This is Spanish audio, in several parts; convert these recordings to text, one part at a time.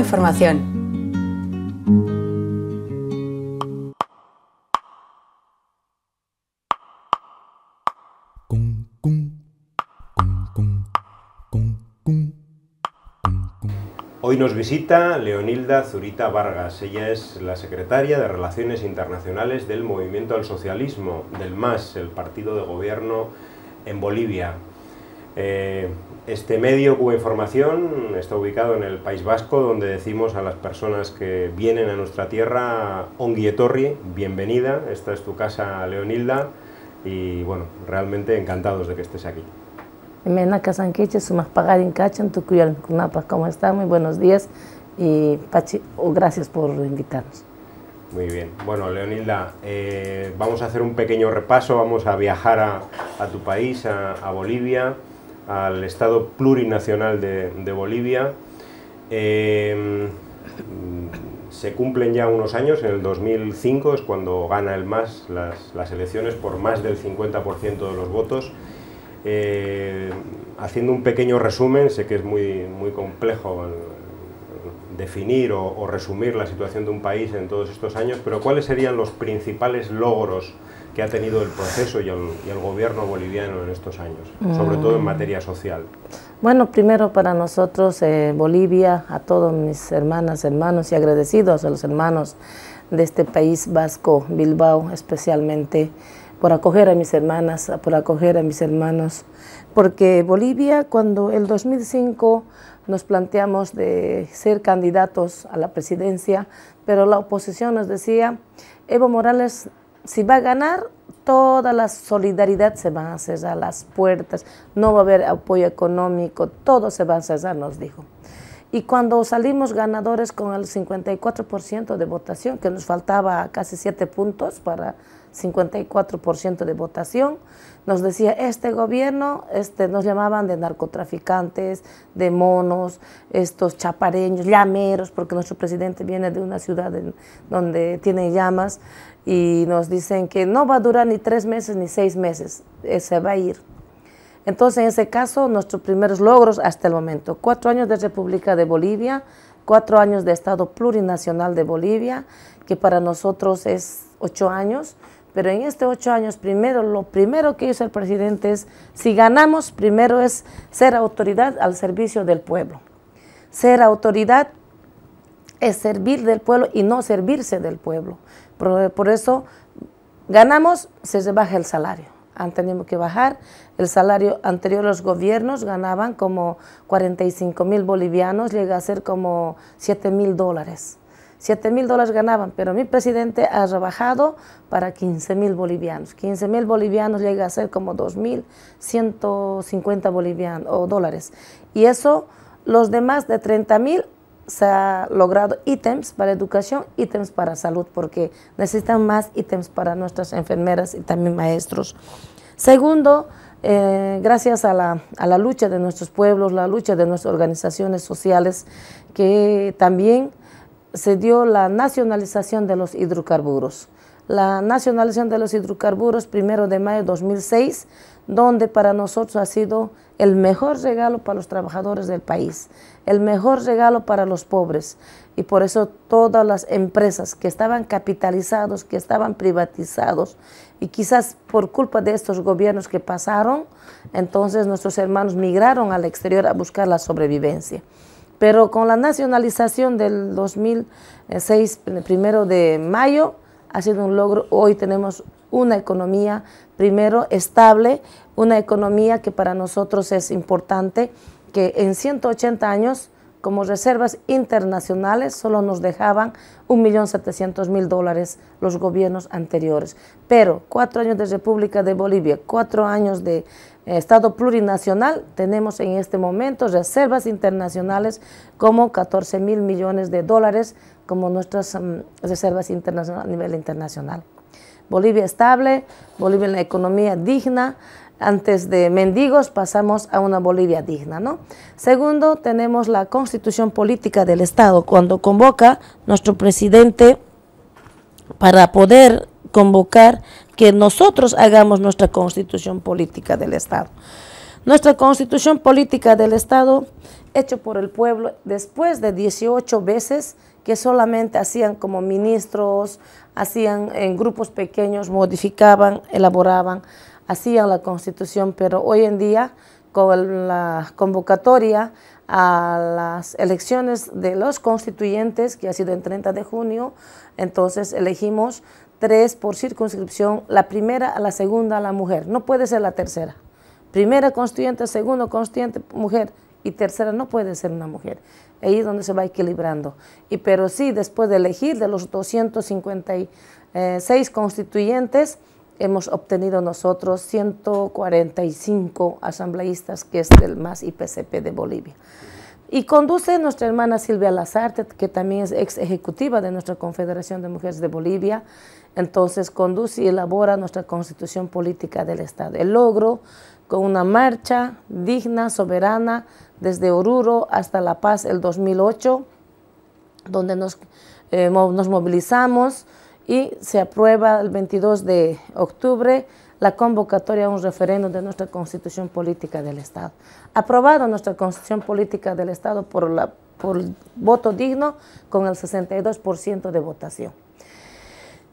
información. Hoy nos visita Leonilda Zurita Vargas. Ella es la secretaria de Relaciones Internacionales del Movimiento al Socialismo, del MAS, el partido de gobierno en Bolivia. Eh, este medio Cuba Información está ubicado en el País Vasco, donde decimos a las personas que vienen a nuestra tierra, Onguietorri, bienvenida, esta es tu casa Leonilda, y bueno, realmente encantados de que estés aquí. Menaka Sanquiche, Sumas ¿cómo está? Muy buenos días y Pachi, oh, gracias por invitarnos. Muy bien. Bueno, Leonilda, eh, vamos a hacer un pequeño repaso, vamos a viajar a, tu país, a Bolivia al Estado plurinacional de, Bolivia. Em, se cumplen ya unos años, en el 2005 es cuando gana el MAS las, elecciones por más del 50% de los votos. Eh, haciendo un pequeño resumen, sé que es muy, muy complejo eh, definir o, resumir la situación de un país en todos estos años, pero ¿cuáles serían los principales logros que ha tenido el proceso y el, gobierno boliviano en estos años, mm. sobre todo en materia social? Bueno, primero para nosotros, eh, Bolivia, a todos mis hermanas, hermanos y agradecidos a los hermanos de este país vasco, Bilbao, especialmente por acoger a mis hermanas, por acoger a mis hermanos, porque Bolivia cuando el 2005 nos planteamos de ser candidatos a la presidencia, pero la oposición nos decía, Evo Morales si va a ganar, toda la solidaridad se va a cerrar las puertas, no va a haber apoyo económico, todo se va a cerrar, nos dijo. Y cuando salimos ganadores con el 54% de votación, que nos faltaba casi 7 puntos para 54% de votación, nos decía este gobierno, este, nos llamaban de narcotraficantes, de monos, estos chapareños, llameros, porque nuestro presidente viene de una ciudad donde tiene llamas, y nos dicen que no va a durar ni tres meses ni seis meses, eh, se va a ir. Entonces, en ese caso, nuestros primeros logros hasta el momento, cuatro años de República de Bolivia, cuatro años de Estado Plurinacional de Bolivia, que para nosotros es ocho años, pero en estos ocho años primero, lo primero que hizo el presidente es, si ganamos, primero es ser autoridad al servicio del pueblo. Ser autoridad es servir del pueblo y no servirse del pueblo. Por, eso ganamos, se baja el salario. Han tenido que bajar. El salario anterior los gobiernos ganaban como 45 mil bolivianos, llega a ser como 7 mil dólares. 7 mil dólares ganaban, pero mi presidente ha rebajado para 15 mil bolivianos. 15 mil bolivianos llega a ser como 2.150 bolivianos o dólares. Y eso, los demás de 30 mil se ha logrado ítems para educación, ítems para salud, porque necesitan más ítems para nuestras enfermeras y también maestros. Segundo, eh, gracias a la lucha de nuestros pueblos, la lucha de nuestras organizaciones sociales, que también se dio la nacionalización de los hidrocarburos la nacionalización de los hidrocarburos, primero de mayo de 2006, donde para nosotros ha sido el mejor regalo para los trabajadores del país, el mejor regalo para los pobres. Y por eso todas las empresas que estaban capitalizados, que estaban privatizados, y quizás por culpa de estos gobiernos que pasaron, entonces nuestros hermanos migraron al exterior a buscar la sobrevivencia. Pero con la nacionalización del 2006, primero de mayo, ha sido un logro. Hoy tenemos una economía, primero, estable, una economía que para nosotros es importante, que en 180 años como reservas internacionales solo nos dejaban 1.700.000 dólares los gobiernos anteriores. Pero cuatro años de República de Bolivia, cuatro años de eh, estado plurinacional, tenemos en este momento reservas internacionales como 14 mil millones de dólares como nuestras mm, reservas internacionales a nivel internacional. Bolivia estable, Bolivia en la economía digna, antes de mendigos pasamos a una Bolivia digna. Segundo, tenemos la constitución política del Estado, cuando convoca nuestro presidente para poder convocar que nosotros hagamos nuestra constitución política del Estado. Nuestra constitución política del Estado, hecho por el pueblo, después de 18 veces que solamente hacían como ministros, hacían en grupos pequeños, modificaban, elaboraban, hacían la constitución, pero hoy en día con la convocatoria a las elecciones de los constituyentes, que ha sido el 30 de junio, entonces elegimos tres por circunscripción, la primera a la segunda a la mujer, no puede ser la tercera. Primera constituyente, segundo constituyente, mujer, y tercera no puede ser una mujer. Ahí es donde se va equilibrando. Y pero sí, después de elegir de los 256 constituyentes, hemos obtenido nosotros 145 asambleístas, que es el más IPCP de Bolivia. Y conduce nuestra hermana Silvia Lazarte, que también es ex ejecutiva de nuestra Confederación de Mujeres de Bolivia. Entonces conduce y elabora nuestra constitución política del Estado. El logro con una marcha digna, soberana, desde Oruro hasta La Paz el 2008, donde nos, eh, nos movilizamos y se aprueba el 22 de octubre la convocatoria a un referéndum de nuestra Constitución Política del Estado. Aprobado nuestra Constitución Política del Estado por, la, voto digno con el 62% de votación.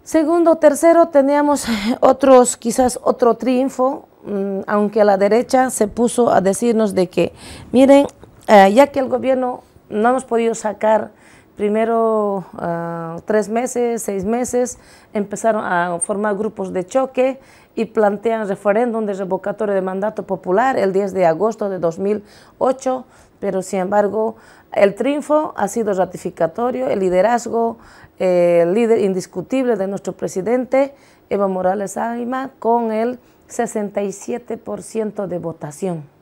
Segundo, tercero, teníamos otros, quizás otro triunfo, mm, aunque la derecha se puso a decirnos de que, miren, eh, ya que el gobierno no hemos podido sacar primero ah, tres meses, seis meses, empezaron a formar grupos de choque y plantean referéndum de revocatorio de mandato popular el 10 de agosto de 2008, pero sin embargo el triunfo ha sido ratificatorio, el liderazgo, eh, el líder indiscutible de nuestro presidente Evo Morales Álima, con el 67% de votación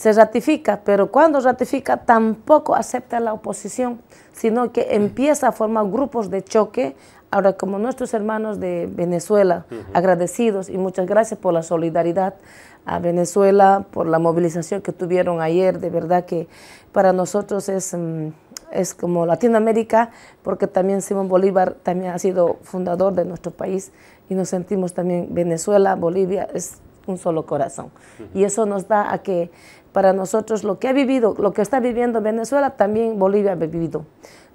se ratifica, pero cuando ratifica tampoco acepta la oposición, sino que empieza a formar grupos de choque. Ahora, como nuestros hermanos de Venezuela, agradecidos y muchas gracias por la solidaridad a Venezuela, por la movilización que tuvieron ayer, de verdad que para nosotros es... Mm, es como Latinoamérica, porque también Simón Bolívar también ha sido fundador de nuestro país y nos sentimos también Venezuela, Bolivia, es un solo corazón. Y eso nos da a que para nosotros lo que ha vivido, lo que está viviendo Venezuela, también Bolivia ha vivido.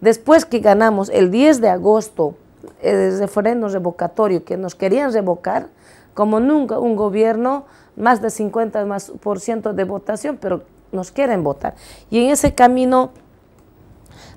Después que ganamos el 10 de agosto el eh, referéndum revocatorio que nos querían revocar, como nunca un gobierno, más de 50% de votación, pero nos quieren votar. Y en ese camino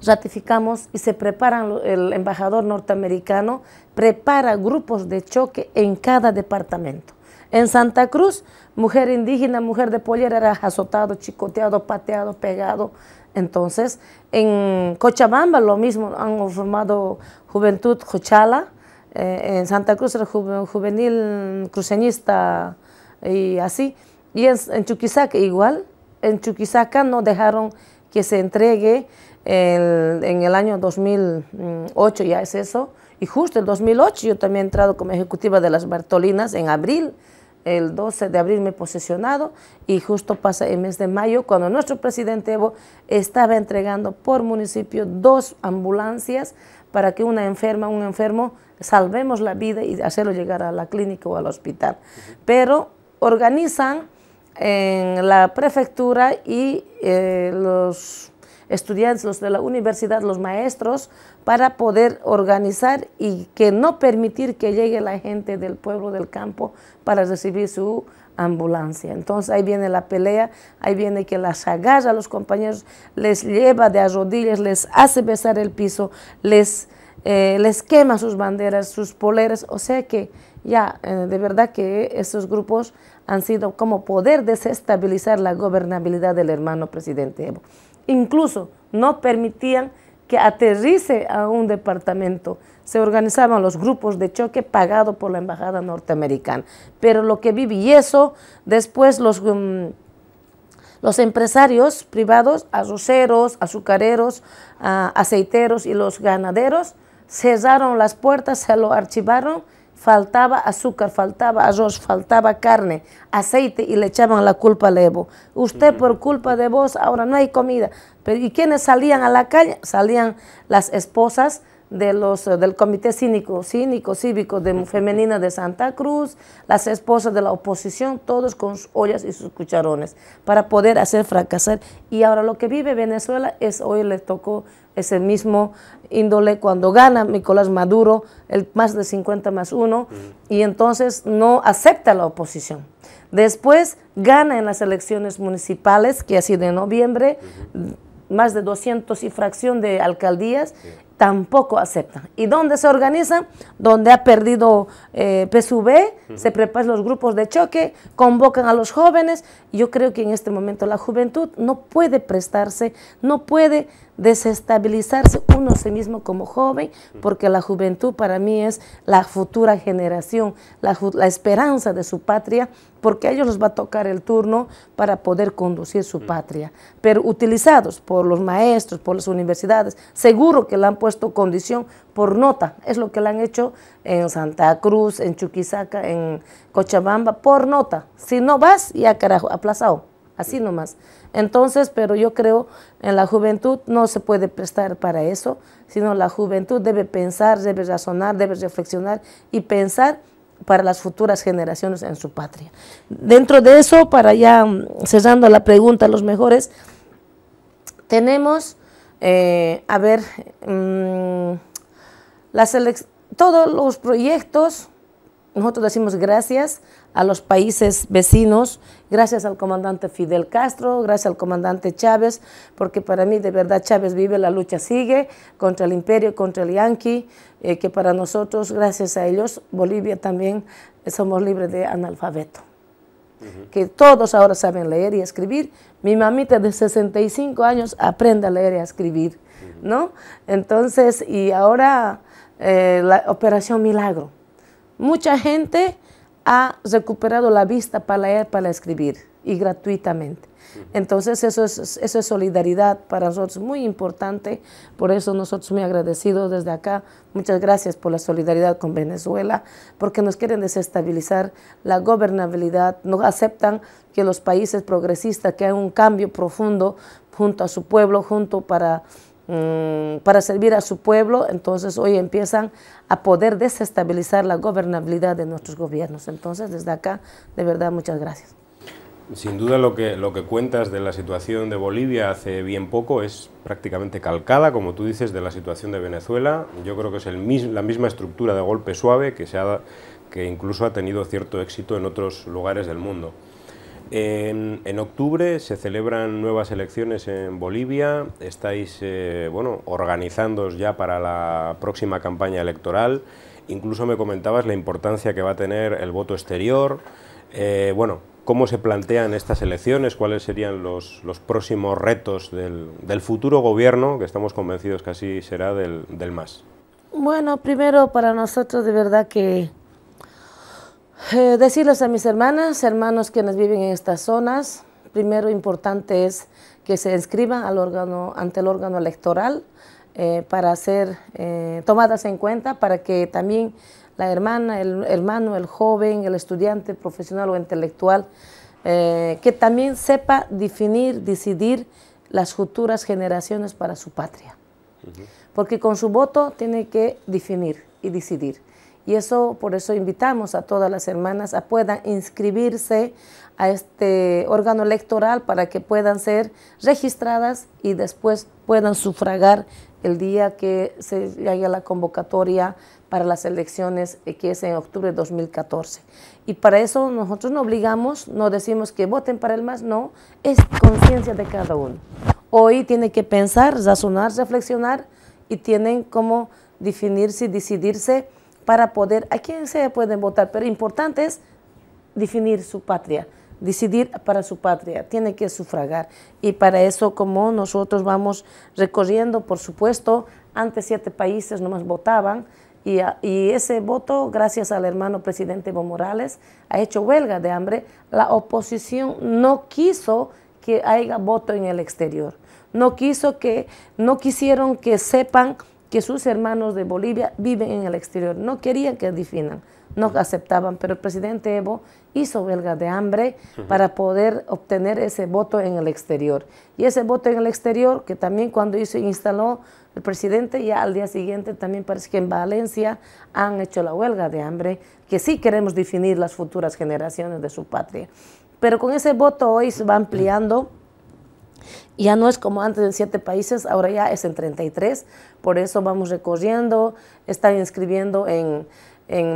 ratificamos y se preparan, el embajador norteamericano prepara grupos de choque en cada departamento en Santa Cruz, mujer indígena, mujer de pollera, era azotado, chicoteado, pateado, pegado. Entonces, en Cochabamba lo mismo, han formado Juventud Cochala, eh, en Santa Cruz era juvenil cruceñista y así. Y en, Chuquisaca igual, en Chuquisaca no dejaron que se entregue en el año 2008, mm, ya es eso, y justo en 2008 yo también he entrado como ejecutiva de las Bartolinas en abril, el 12 de abril me he posesionado y justo pasa el mes de mayo cuando nuestro presidente Evo estaba entregando por municipio dos ambulancias para que una enferma, un enfermo, salvemos la vida y hacerlo llegar a la clínica o al hospital. Pero organizan en la prefectura y eh, los estudiantes, los de la universidad, los maestros, para poder organizar y que no permitir que llegue la gente del pueblo del campo para recibir su ambulancia. Entonces ahí viene la pelea, ahí viene que las agarra a los compañeros, les lleva de a rodillas, les hace besar el piso, les, eh, les quema sus banderas, sus poleras, o sea que ya eh, de verdad que esos grupos han sido como poder desestabilizar la gobernabilidad del hermano presidente Evo incluso no permitían que aterrice a un departamento. Se organizaban los grupos de choque pagados por la embajada norteamericana. Pero lo que viví eso, después los, um, los empresarios privados, arroceros, azucareros, ah, aceiteros y los ganaderos, cerraron las puertas, se lo archivaron faltaba azúcar, faltaba arroz, faltaba carne, aceite y le echaban la culpa al Evo. Usted por culpa de vos ahora no hay comida. Pero, ¿Y quiénes salían a la calle? Salían las esposas de los, eh, del Comité Cínico, Cínico Cívico de Femenina de Santa Cruz, las esposas de la oposición, todos con sus ollas y sus cucharones, para poder hacer fracasar. Y ahora lo que vive Venezuela es, hoy le tocó ese mismo índole cuando gana Nicolás Maduro, el más de 50 más uno, y entonces no acepta la oposición. Después gana en las elecciones municipales, que ha sido en noviembre, más de 200 y fracción de alcaldías, tampoco aceptan. ¿Y dónde se organizan? Donde ha perdido eh, se preparan los grupos de choque, convocan a los jóvenes. Yo creo que en este momento la juventud no puede prestarse, no puede desestabilizarse uno a sí mismo como joven, porque la juventud para mí es la futura generación, la, esperanza de su patria, porque a ellos les va a tocar el turno para poder conducir su patria. Pero utilizados por los maestros, por las universidades, seguro que le han puesto condición por nota, es lo que le han hecho en Santa Cruz, en Chuquisaca, en Cochabamba, por nota. Si no vas, ya carajo, aplazado, así nomás. Entonces, pero yo creo en la juventud no se puede prestar para eso, sino la juventud debe pensar, debe razonar, debe reflexionar y pensar para las futuras generaciones en su patria. Dentro de eso, para ya mm, cerrando la pregunta, los mejores, tenemos, eh, a ver, mm, todos los proyectos, nosotros decimos gracias, a los países vecinos, gracias al comandante Fidel Castro, gracias al comandante Chávez, porque para mí de verdad Chávez vive, la lucha sigue contra el imperio, contra el yanqui, eh, que para nosotros, gracias a ellos, Bolivia también eh, somos libres de analfabeto. Que todos ahora saben leer y escribir. Mi mamita de 65 años aprende a leer y a escribir, ¿no? Entonces, y ahora eh, la Operación Milagro. Mucha gente ha recuperado la vista para leer, para escribir y gratuitamente. Entonces eso es, eso es solidaridad para nosotros muy importante, por eso nosotros muy agradecidos desde acá, muchas gracias por la solidaridad con Venezuela, porque nos quieren desestabilizar la gobernabilidad, no aceptan que los países progresistas, que hay un cambio profundo junto a su pueblo, junto para Mm, para servir a su pueblo, entonces hoy empiezan a poder desestabilizar la gobernabilidad de nuestros gobiernos. Entonces, desde acá, de verdad, muchas gracias. Sin duda lo que, lo que cuentas de la situación de Bolivia hace bien poco es prácticamente calcada, como tú dices, de la situación de Venezuela. Yo creo que es la misma estructura de golpe suave que, se ha, que incluso ha tenido cierto éxito en otros lugares del mundo. En, octubre se celebran nuevas elecciones en Bolivia. Estáis eh, bueno, organizándoos ya para la próxima campaña electoral. Incluso me comentabas la importancia que va a tener el voto exterior. Eh, bueno, ¿cómo se plantean estas elecciones? ¿Cuáles serían los, próximos retos del, futuro gobierno, que estamos convencidos que así será del, del MAS? Bueno, primero para nosotros de verdad que eh, decirles a mis hermanas, hermanos quienes viven en estas zonas, primero importante es que se inscriban ante el órgano electoral eh, para ser eh, tomadas en cuenta para que también la hermana, el hermano, el joven, el estudiante profesional o intelectual, que también sepa definir, decidir las futuras generaciones para su patria. Porque con su voto tiene que definir y decidir. Y eso, por eso invitamos a todas las hermanas a puedan inscribirse a este órgano electoral para que puedan ser registradas y después puedan sufragar el día que se haya la convocatoria para las elecciones eh, que es en octubre de 2014. Y para eso nosotros no obligamos, no decimos que voten para el más, no, es conciencia de cada uno. Hoy tienen que pensar, razonar, reflexionar y tienen como definirse y decidirse para poder, a quién se pueden votar, pero importante es definir su patria, decidir para su patria, tiene que sufragar. Y para eso, como nosotros vamos recorriendo, por supuesto, antes siete países nomás votaban, y, y, ese voto, gracias al hermano presidente Evo Morales, ha hecho huelga de hambre. La oposición no quiso que haya voto en el exterior. No quiso que, no quisieron que sepan que sus hermanos de Bolivia viven en el exterior. No querían que definan, no aceptaban, pero el presidente Evo hizo huelga de hambre para poder obtener ese voto en el exterior. Y ese voto en el exterior, que también cuando hizo instaló el presidente, ya al día siguiente también parece que en Valencia han hecho la huelga de hambre, que sí queremos definir las futuras generaciones de su patria. Pero con ese voto hoy se va ampliando ya no es como antes en siete países, ahora ya es en 33. Por eso vamos recorriendo, están inscribiendo en,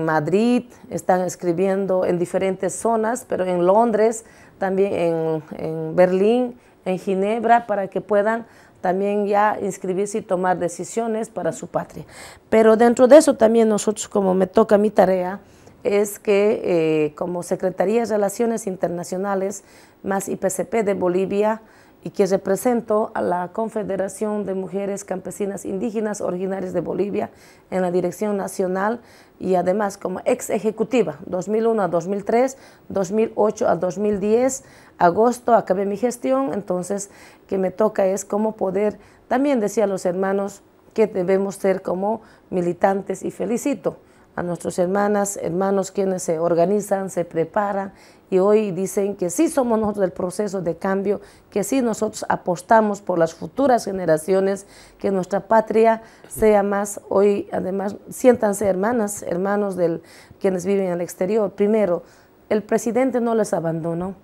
Madrid, están escribiendo en diferentes zonas, pero en Londres, también en, Berlín, en Ginebra, para que puedan también ya inscribirse y tomar decisiones para su patria. Pero dentro de eso también nosotros, como me toca mi tarea, es que eh, como Secretaría de Relaciones Internacionales más IPCP de Bolivia, y que represento a la Confederación de Mujeres Campesinas Indígenas Originarias de Bolivia en la Dirección Nacional y además como ex ejecutiva 2001 a 2003, 2008 a 2010, agosto acabé mi gestión, entonces que me toca es como poder, también decía a los hermanos que debemos ser como militantes y felicito a nuestras hermanas, hermanos quienes se organizan, se preparan y hoy dicen que sí somos nosotros del proceso de cambio, que sí nosotros apostamos por las futuras generaciones, que nuestra patria sea más hoy, además, siéntanse hermanas, hermanos de quienes viven al exterior. Primero, el presidente no les abandonó.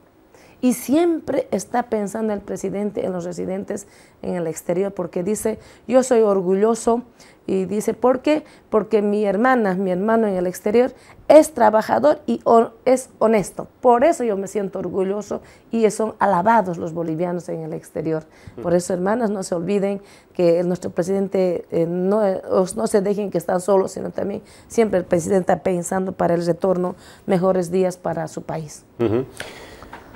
Y siempre está pensando el presidente en los residentes en el exterior, porque dice, yo soy orgulloso, y dice, ¿por qué? Porque mi hermana, mi hermano en el exterior, es trabajador y es honesto. Por eso yo me siento orgulloso y son alabados los bolivianos en el exterior. Mm. Por eso, hermanas, no se olviden que nuestro presidente, eh, no, se dejen que están solos, sino también siempre el presidente está pensando para el retorno mejores días para su país.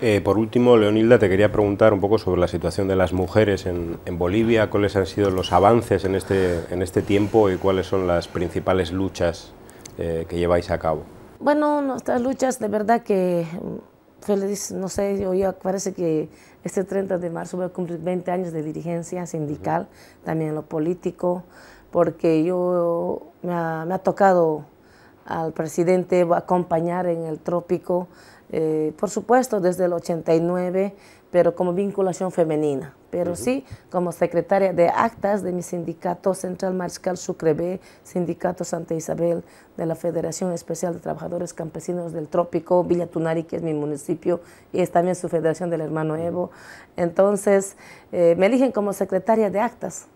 Eh, por último, Leonilda, te quería preguntar un poco sobre la situación de las mujeres en, Bolivia, cuáles han sido los avances en este, en este tiempo y cuáles son las principales luchas eh, que lleváis a cabo. Bueno, nuestras luchas de verdad que feliz, mm, no sé, hoy parece que este 30 de marzo voy a cumplir 20 años de dirigencia sindical, también en lo político, porque yo me ha, me ha tocado al presidente acompañar en el trópico, eh, por supuesto desde el 89, pero como vinculación femenina. Pero sí, como secretaria de actas de mi sindicato Central Mariscal sucrebé Sindicato Santa Isabel de la Federación Especial de Trabajadores Campesinos del Trópico, Villa Tunari, que es mi municipio, y es también su federación del hermano Evo. Entonces, eh, me eligen como secretaria de actas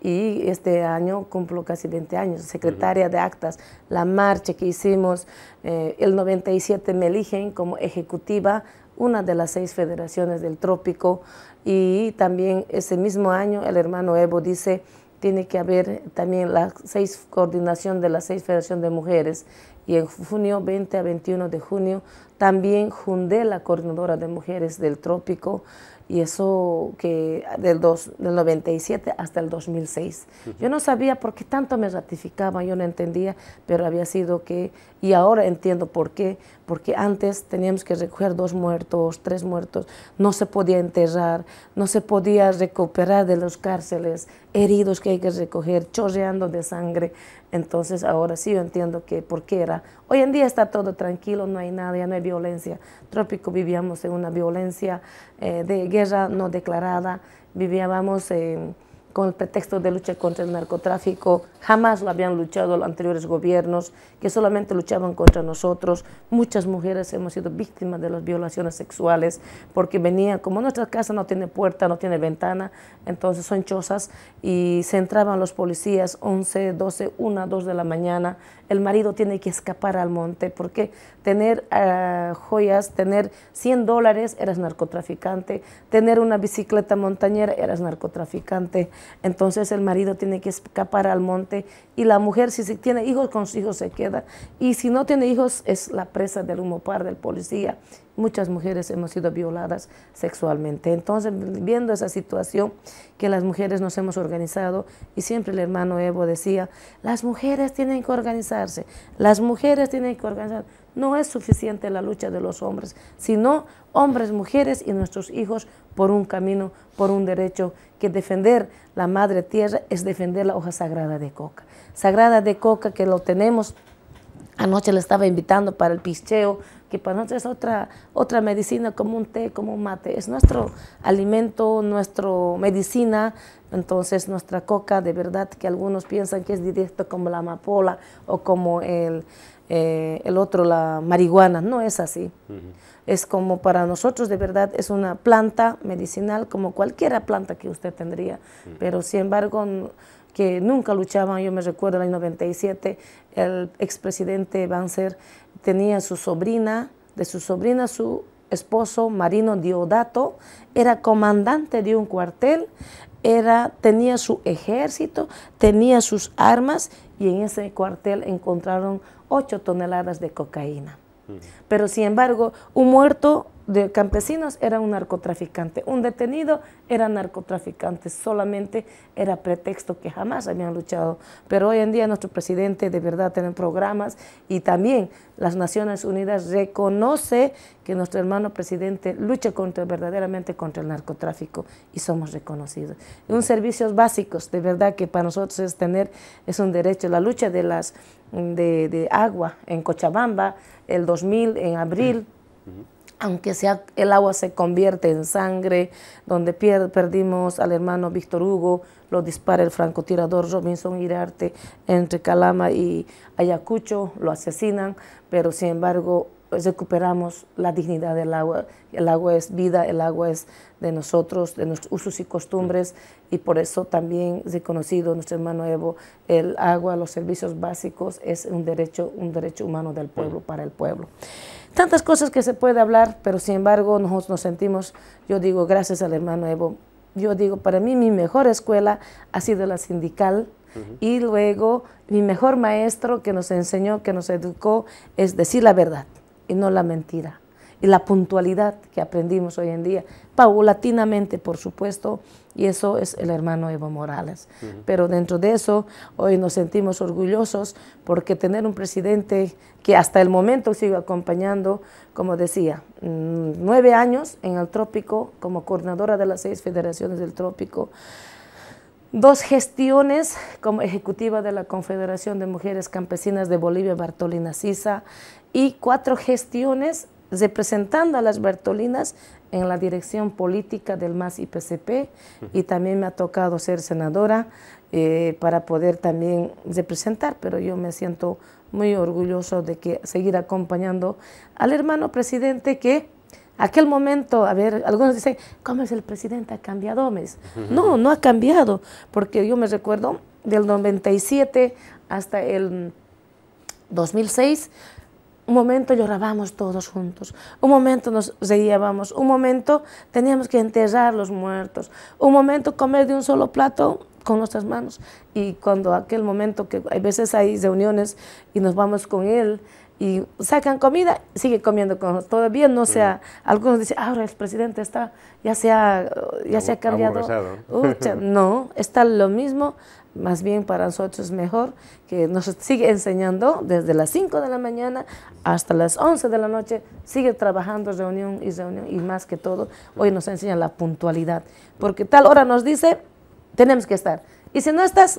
y este año cumplo casi 20 años, secretaria de actas, la marcha que hicimos, eh, el 97 me eligen como ejecutiva, una de las seis federaciones del trópico y también ese mismo año el hermano Evo dice tiene que haber también la seis coordinación de la seis federaciones de mujeres y en junio 20 a 21 de junio también fundé la Coordinadora de Mujeres del Trópico y eso que del, 97 hasta el 2006. Yo no sabía por qué tanto me ratificaba, yo no entendía, pero había sido que, y ahora entiendo por qué, porque antes teníamos que recoger dos muertos, tres muertos, no se podía enterrar, no se podía recuperar de las cárceles, heridos que hay que recoger, chorreando de sangre. Entonces ahora sí yo entiendo que por qué era Hoy en día está todo tranquilo, no hay nada, ya no hay violencia. Trópico vivíamos en una violencia eh, de guerra no declarada, vivíamos... en con el pretexto de lucha contra el narcotráfico, jamás lo habían luchado los anteriores gobiernos, que solamente luchaban contra nosotros. Muchas mujeres hemos sido víctimas de las violaciones sexuales porque venían, como nuestra casa no tiene puerta, no tiene ventana, entonces son chozas y se entraban los policías 11, 12, 1, 2 de la mañana. El marido tiene que escapar al monte porque tener ah, joyas, tener 100 dólares, eras narcotraficante, tener una bicicleta montañera, eras narcotraficante. Entonces el marido tiene que escapar al monte y la mujer si tiene hijos con sus hijos se queda. Y si no tiene hijos es la presa del humo par del policía. Muchas mujeres hemos sido violadas sexualmente. Entonces viendo esa situación que las mujeres nos hemos organizado y siempre el hermano Evo decía, las mujeres tienen que organizarse, las mujeres tienen que organizarse no es suficiente la lucha de los hombres, sino hombres, mujeres y nuestros hijos por un camino, por un derecho, que defender la madre tierra es defender la hoja sagrada de coca. Sagrada de coca que lo tenemos, anoche le estaba invitando para el picheo, que para nosotros es otra, otra medicina como un té, como un mate, es nuestro alimento, nuestra medicina, entonces nuestra coca de verdad que algunos piensan que es directo como la amapola o como el eh, el otro la marihuana, no es así. Es como para nosotros de verdad es una planta medicinal como cualquier planta que usted tendría, pero sin embargo que nunca luchaban, yo me recuerdo en el 97, el expresidente Banzer tenía su sobrina, de su sobrina su esposo Marino Diodato, era comandante de un cuartel, era, tenía su ejército, tenía sus armas y en ese cuartel encontraron ocho toneladas de cocaína. Pero sin embargo, un muerto de campesinos era un narcotraficante, un detenido era narcotraficante, solamente era pretexto que jamás habían luchado. Pero hoy en día nuestro presidente de verdad tiene programas y también las Naciones Unidas reconoce que nuestro hermano presidente lucha contra, verdaderamente contra el narcotráfico y somos reconocidos. Un servicio básico de verdad que para nosotros es tener, es un derecho, la lucha de las de, agua en Cochabamba, el 2000, en abril, aunque sea el agua se convierte en sangre, donde perdimos al hermano Víctor Hugo, lo dispara el francotirador Robinson Irarte entre Calama y Ayacucho, lo asesinan, pero sin embargo pues, recuperamos la dignidad del agua. El agua es vida, el agua es de nosotros, de nuestros usos y costumbres, mm. y por eso también reconocido nuestro hermano Evo, el agua, los servicios básicos, es un derecho, un derecho humano del pueblo, mm. para el pueblo. Tantas cosas que se puede hablar, pero sin embargo nosotros nos sentimos, yo digo, gracias al hermano Evo, yo digo, para mí mi mejor escuela ha sido la sindical, y luego mi mejor maestro que nos enseñó, que nos educó, es decir la verdad y no la mentira. Y la puntualidad que aprendimos hoy en día, paulatinamente, por supuesto, y eso es el hermano Evo Morales. Pero dentro de eso, hoy nos sentimos orgullosos porque tener un presidente que hasta el momento sigue acompañando, como decía, mm, nueve años en el trópico, como coordinadora de las seis federaciones del trópico, dos gestiones como ejecutiva de la Confederación de Mujeres Campesinas de Bolivia, Bartolina Sisa, y cuatro gestiones representando a las Bartolinas en la dirección política del MAS IPCP y también me ha tocado ser senadora eh, para poder también representar, pero yo me siento muy orgulloso de que seguir acompañando al hermano presidente que Aquel momento, a ver, algunos dicen, ¿cómo es el presidente? ¿Ha cambiado? Mes? No, no ha cambiado, porque yo me recuerdo del 97 hasta el 2006, un momento llorábamos todos juntos, un momento nos reíamos, un momento teníamos que enterrar los muertos, un momento comer de un solo plato con nuestras manos. Y cuando aquel momento que hay veces hay reuniones y nos vamos con él, y sacan comida, sigue comiendo con, todavía no se ha, mm. algunos dicen, ah, ahora el presidente está, ya se ha, ya se ha cambiado. no, está lo mismo, más bien para nosotros es mejor, que nos sigue enseñando desde las 5 de la mañana hasta las 11 de la noche, sigue trabajando reunión y reunión, y más que todo, hoy nos enseña la puntualidad, porque tal hora nos dice, tenemos que estar, y si no estás,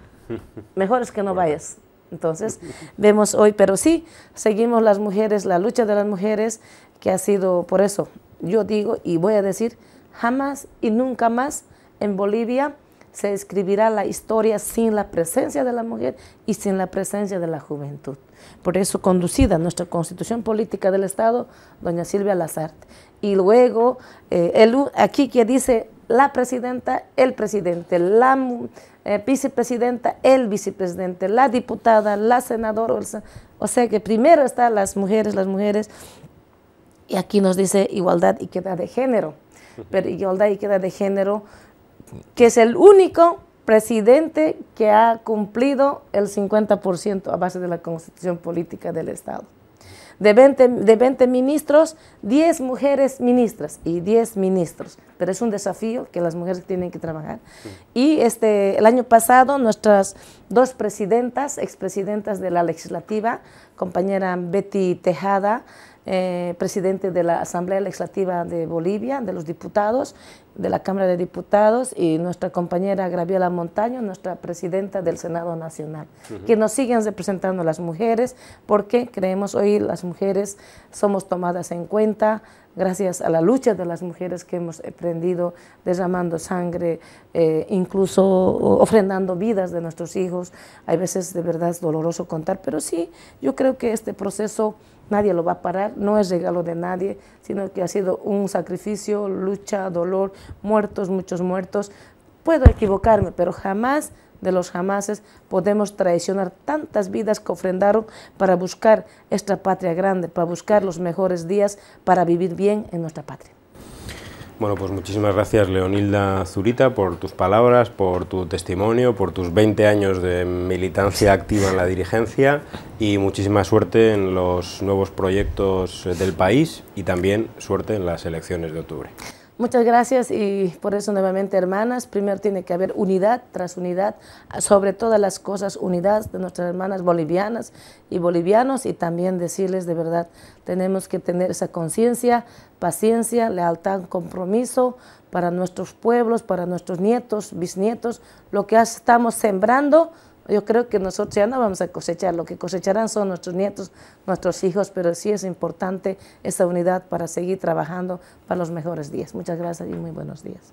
mejor es que no vayas. Entonces, vemos hoy, pero sí, seguimos las mujeres, la lucha de las mujeres, que ha sido por eso. Yo digo y voy a decir, jamás y nunca más en Bolivia se escribirá la historia sin la presencia de la mujer y sin la presencia de la juventud. Por eso conducida nuestra constitución política del Estado, doña Silvia Lazarte. Y luego, eh, aquí que dice la presidenta, el presidente, la eh, vicepresidenta, el vicepresidente, la diputada, la senadora. O sea que primero están las mujeres, las mujeres. Y aquí nos dice igualdad y queda de género. Pero igualdad y queda de género, que es el único presidente que ha cumplido el 50% a base de la constitución política del Estado de 20, de 20 ministros, 10 mujeres ministras y 10 ministros. Pero es un desafío que las mujeres tienen que trabajar. Y este, el año pasado nuestras dos presidentas, expresidentas de la legislativa, compañera Betty Tejada, eh, presidente de la Asamblea Legislativa de Bolivia, de los diputados, de la Cámara de Diputados, y nuestra compañera Graviola Montaño, nuestra presidenta del Senado Nacional, que nos sigan representando las mujeres, porque creemos hoy las mujeres somos tomadas en cuenta gracias a la lucha de las mujeres que hemos emprendido, derramando sangre, eh, incluso ofrendando vidas de nuestros hijos. Hay veces de verdad es doloroso contar, pero sí, yo creo que este proceso Nadie lo va a parar, no es regalo de nadie, sino que ha sido un sacrificio, lucha, dolor, muertos, muchos muertos. Puedo equivocarme, pero jamás de los jamases podemos traicionar tantas vidas que ofrendaron para buscar esta patria grande, para buscar los mejores días, para vivir bien en nuestra patria. Bueno, pues muchísimas gracias Leonilda Zurita por tus palabras, por tu testimonio, por tus 20 años de militancia activa en la dirigencia y muchísima suerte en los nuevos proyectos del país y también suerte en las elecciones de octubre. Muchas gracias y por eso nuevamente, hermanas, primero tiene que haber unidad tras unidad, sobre todas las cosas, unidad de nuestras hermanas bolivianas y bolivianos y también decirles de verdad, tenemos que tener esa conciencia, paciencia, lealtad, compromiso para nuestros pueblos, para nuestros nietos, bisnietos, lo que estamos sembrando yo creo que nosotros ya no vamos a cosechar, lo que cosecharán son nuestros nietos, nuestros hijos, pero sí es importante esta unidad para seguir trabajando para los mejores días. Muchas gracias y muy buenos días.